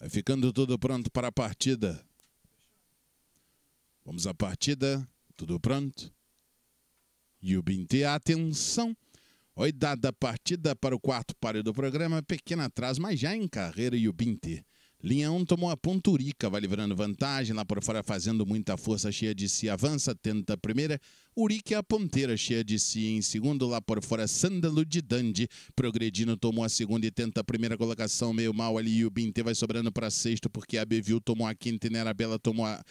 Vai ficando tudo pronto para a partida. Vamos à partida. Tudo pronto. Yubinti, atenção. Oi, dada a partida para o quarto páreo do programa. Pequena atrás, mas já em carreira, Yubinti. Linha 1 tomou a ponturica, vai livrando vantagem, lá por fora fazendo muita força, cheia de si, avança, tenta a primeira. Urique a ponteira, cheia de si, em segundo, lá por fora, Sândalo de Dandi, progredindo, tomou a segunda e tenta a primeira colocação, meio mal ali, e o Binte vai sobrando para sexto, porque a Bevil tomou a quinta e Nerabela tomou a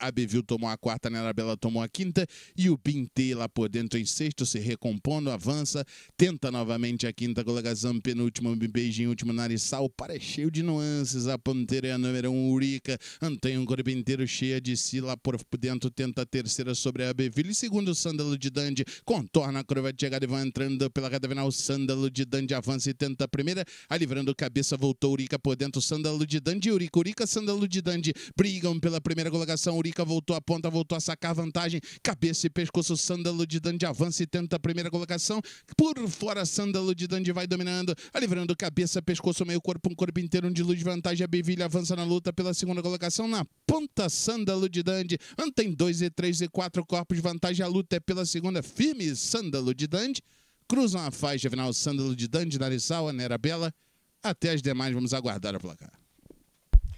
a bevil tomou a quarta, a bela tomou a quinta e o Pintê lá por dentro em sexto, se recompondo, avança, tenta novamente a quinta colocação, penúltimo, beijinho, último Narizal, para cheio de nuances, a ponteira é a número um, Urica, Antônio Corpo inteiro cheia de si lá por dentro, tenta a terceira sobre a bevil e segundo, Sândalo de dandi contorna a curva de chegada e vai entrando pela reta final, Sândalo de dandi avança e tenta a primeira, a livrando cabeça, voltou Urica por dentro, Sândalo de Dande, Urica, Urica, Sândalo de dandi brigam pela primeira colocação, marcação. Urica voltou a ponta, voltou a sacar vantagem. Cabeça e pescoço. Sândalo de Dandi avança e tenta a primeira colocação. Por fora, Sândalo de Dandi vai dominando. Livrando cabeça, pescoço, meio corpo, um corpo inteiro, de luz, vantagem. A Bevilha avança na luta pela segunda colocação. Na ponta, Sândalo de Dandi. Mantém 2 e 3 e 4 corpos, de vantagem. A luta é pela segunda. Firme, Sândalo de Dandi. Cruzam a faixa final, Sândalo de Dandi, Narissal, Anera Bela. Até as demais, vamos aguardar o placar.